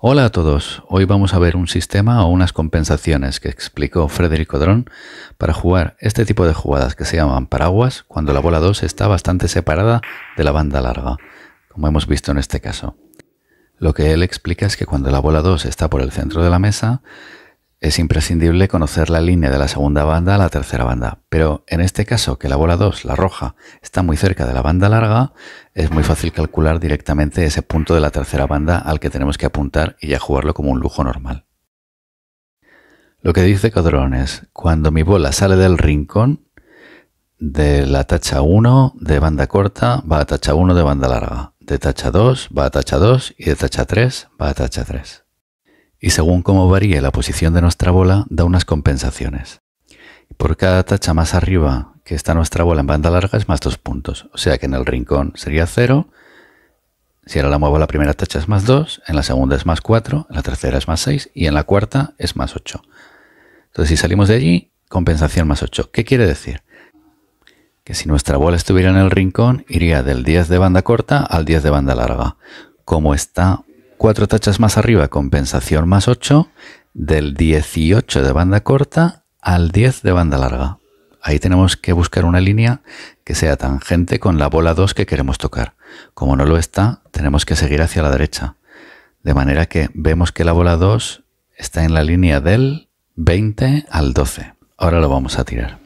Hola a todos, hoy vamos a ver un sistema o unas compensaciones que explicó Frederico Drón para jugar este tipo de jugadas que se llaman paraguas cuando la bola 2 está bastante separada de la banda larga, como hemos visto en este caso. Lo que él explica es que cuando la bola 2 está por el centro de la mesa, es imprescindible conocer la línea de la segunda banda a la tercera banda, pero en este caso que la bola 2, la roja, está muy cerca de la banda larga, es muy fácil calcular directamente ese punto de la tercera banda al que tenemos que apuntar y ya jugarlo como un lujo normal. Lo que dice Codrón es, cuando mi bola sale del rincón de la tacha 1 de banda corta va a tacha 1 de banda larga, de tacha 2 va a tacha 2 y de tacha 3 va a tacha 3 y según cómo varíe la posición de nuestra bola da unas compensaciones. Por cada tacha más arriba que está nuestra bola en banda larga es más dos puntos, o sea que en el rincón sería cero. si ahora la muevo la primera tacha es más dos. en la segunda es más 4, en la tercera es más 6 y en la cuarta es más 8. Entonces si salimos de allí, compensación más 8. ¿Qué quiere decir? Que si nuestra bola estuviera en el rincón, iría del 10 de banda corta al 10 de banda larga. Como está cuatro tachas más arriba, compensación más 8, del 18 de banda corta al 10 de banda larga. Ahí tenemos que buscar una línea que sea tangente con la bola 2 que queremos tocar. Como no lo está, tenemos que seguir hacia la derecha. De manera que vemos que la bola 2 está en la línea del 20 al 12. Ahora lo vamos a tirar.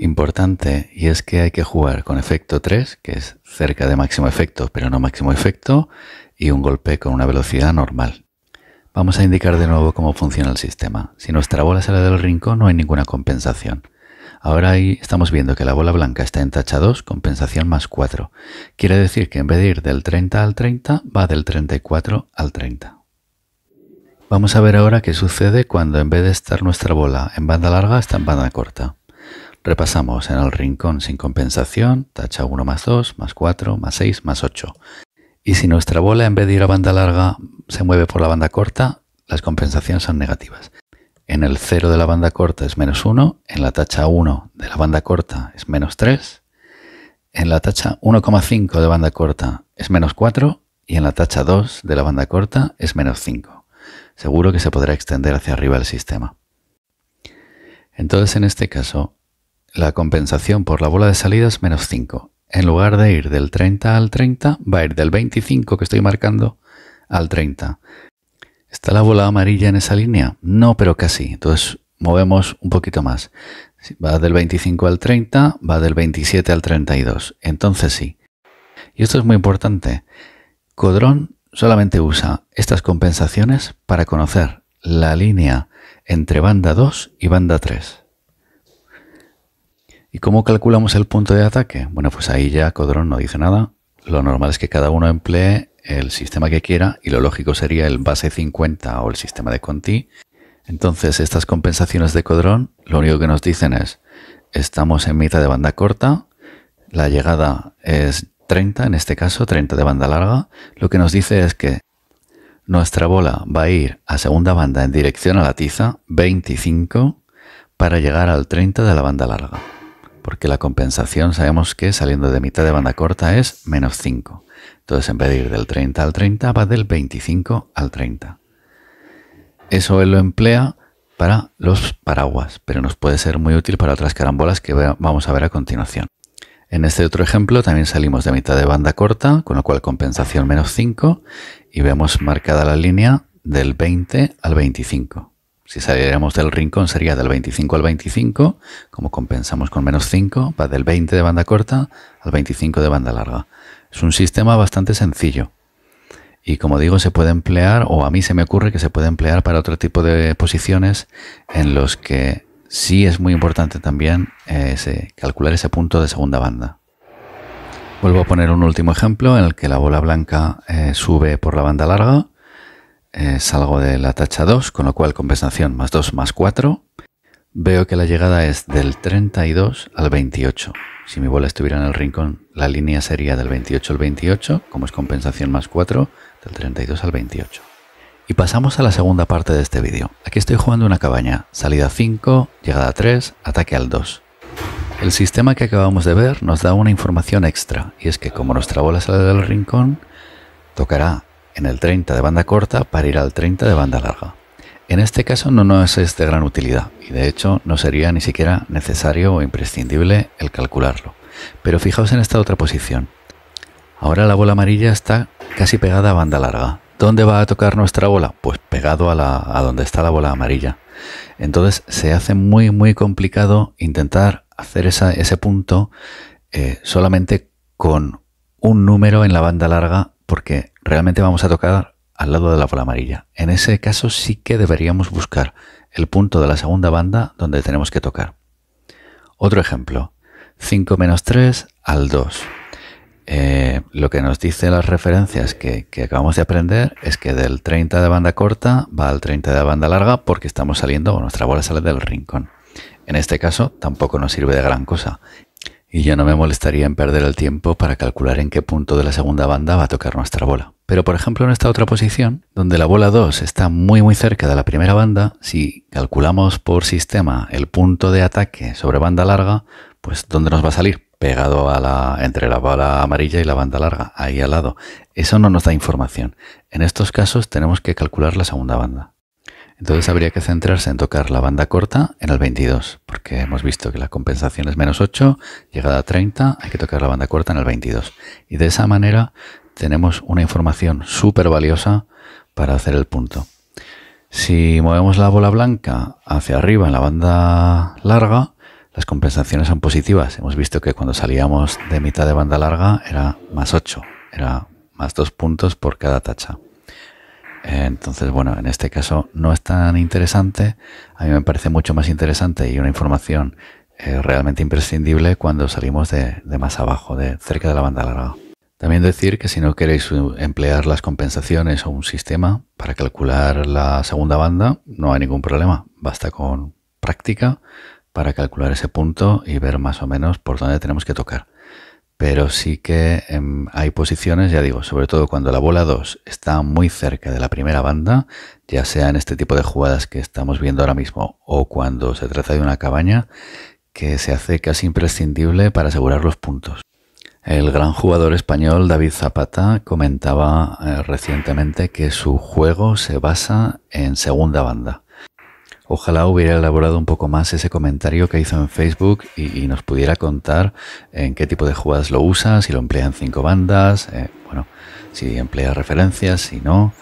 Importante, y es que hay que jugar con efecto 3, que es cerca de máximo efecto, pero no máximo efecto, y un golpe con una velocidad normal. Vamos a indicar de nuevo cómo funciona el sistema. Si nuestra bola sale del rincón no hay ninguna compensación. Ahora ahí estamos viendo que la bola blanca está en tacha 2, compensación más 4. Quiere decir que en vez de ir del 30 al 30, va del 34 al 30. Vamos a ver ahora qué sucede cuando en vez de estar nuestra bola en banda larga, está en banda corta. Repasamos en el rincón sin compensación, tacha 1 más 2, más 4, más 6, más 8. Y si nuestra bola, en vez de ir a banda larga, se mueve por la banda corta, las compensaciones son negativas. En el 0 de la banda corta es menos 1, en la tacha 1 de la banda corta es menos 3, en la tacha 1,5 de banda corta es menos 4 y en la tacha 2 de la banda corta es menos 5. Seguro que se podrá extender hacia arriba el sistema. Entonces, en este caso, la compensación por la bola de salida es menos 5 en lugar de ir del 30 al 30, va a ir del 25 que estoy marcando al 30. ¿Está la bola amarilla en esa línea? No, pero casi. Entonces movemos un poquito más. Va del 25 al 30, va del 27 al 32. Entonces sí. Y esto es muy importante. Codrón solamente usa estas compensaciones para conocer la línea entre banda 2 y banda 3. ¿Y cómo calculamos el punto de ataque? Bueno, pues ahí ya Codron no dice nada. Lo normal es que cada uno emplee el sistema que quiera y lo lógico sería el base 50 o el sistema de Conti. Entonces, estas compensaciones de Codron lo único que nos dicen es, estamos en mitad de banda corta, la llegada es 30, en este caso 30 de banda larga, lo que nos dice es que nuestra bola va a ir a segunda banda en dirección a la tiza 25 para llegar al 30 de la banda larga porque la compensación sabemos que saliendo de mitad de banda corta es menos 5. Entonces en vez de ir del 30 al 30 va del 25 al 30. Eso él lo emplea para los paraguas, pero nos puede ser muy útil para otras carambolas que vamos a ver a continuación. En este otro ejemplo también salimos de mitad de banda corta, con lo cual compensación menos 5 y vemos marcada la línea del 20 al 25. Si saliéramos del rincón sería del 25 al 25, como compensamos con menos 5, va del 20 de banda corta al 25 de banda larga. Es un sistema bastante sencillo. Y como digo, se puede emplear, o a mí se me ocurre que se puede emplear para otro tipo de posiciones en los que sí es muy importante también eh, calcular ese punto de segunda banda. Vuelvo a poner un último ejemplo en el que la bola blanca eh, sube por la banda larga salgo de la tacha 2, con lo cual compensación más 2 más 4. Veo que la llegada es del 32 al 28. Si mi bola estuviera en el rincón, la línea sería del 28 al 28, como es compensación más 4, del 32 al 28. Y pasamos a la segunda parte de este vídeo. Aquí estoy jugando una cabaña, salida 5, llegada 3, ataque al 2. El sistema que acabamos de ver nos da una información extra, y es que como nuestra bola sale del rincón, tocará en el 30 de banda corta para ir al 30 de banda larga. En este caso no nos es de este gran utilidad y de hecho no sería ni siquiera necesario o imprescindible el calcularlo. Pero fijaos en esta otra posición. Ahora la bola amarilla está casi pegada a banda larga. ¿Dónde va a tocar nuestra bola? Pues pegado a, la, donde está la bola amarilla. Entonces se hace muy muy complicado intentar hacer ese punto eh, solamente con un número en la banda larga porque realmente vamos a tocar al lado de la bola amarilla. En ese caso sí que deberíamos buscar el punto de la segunda banda donde tenemos que tocar. Otro ejemplo, 5 menos 3 al 2. Eh, lo que nos dice las referencias que, que, acabamos de aprender es que del 30 de banda corta va al 30 de banda larga porque estamos saliendo o nuestra bola sale del rincón. En este caso tampoco nos sirve de gran cosa y ya no me molestaría en perder el tiempo para calcular en qué punto de la segunda banda va a tocar nuestra bola. Pero por ejemplo en esta otra posición, donde la bola 2 está muy muy cerca de la primera banda, si calculamos por sistema el punto de ataque sobre banda larga, pues ¿dónde nos va a salir? Pegado a la, entre la bola amarilla y la banda larga, ahí al lado. Eso no nos da información. En estos casos tenemos que calcular la segunda banda. Entonces habría que centrarse en tocar la banda corta en el 22, porque hemos visto que la compensación es menos 8, llegada a 30, hay que tocar la banda corta en el 22. Y de esa manera tenemos una información súper valiosa para hacer el punto. Si movemos la bola blanca hacia arriba en la banda larga, las compensaciones son positivas. Hemos visto que cuando salíamos de mitad de banda larga era más 8, era más 2 puntos por cada tacha. Entonces, bueno, en este caso no es tan interesante. A mí me parece mucho más interesante y una información eh, realmente imprescindible cuando salimos de, más abajo, de cerca de la banda larga. También decir que si no queréis eh, emplear las compensaciones o un sistema para calcular la segunda banda, no hay ningún problema. Basta con práctica para calcular ese punto y ver más o menos por dónde tenemos que tocar pero sí que em, hay posiciones, ya digo, sobre todo cuando la bola 2 está muy cerca de la primera banda, ya sea en este tipo de jugadas que estamos viendo ahora mismo o cuando se trata de una cabaña, que se hace casi imprescindible para asegurar los puntos. El gran jugador español David Zapata comentaba eh, recientemente que su juego se basa en segunda banda. Ojalá hubiera elaborado un poco más ese comentario que hizo en Facebook y, nos pudiera contar en qué tipo de jugadas lo usa, si lo emplea en cinco bandas, eh, bueno, si emplea referencias, si no.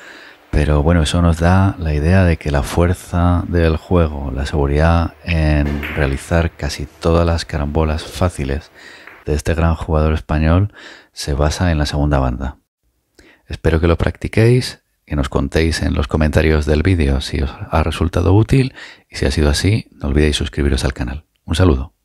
Pero bueno, eso nos da la idea de que la fuerza del juego, la seguridad en realizar casi todas las carambolas fáciles de este gran jugador español se basa en la segunda banda. Espero que lo practiquéis que nos contéis en los comentarios del vídeo si os ha resultado útil y si ha sido así, no olvidéis suscribiros al canal. Un saludo.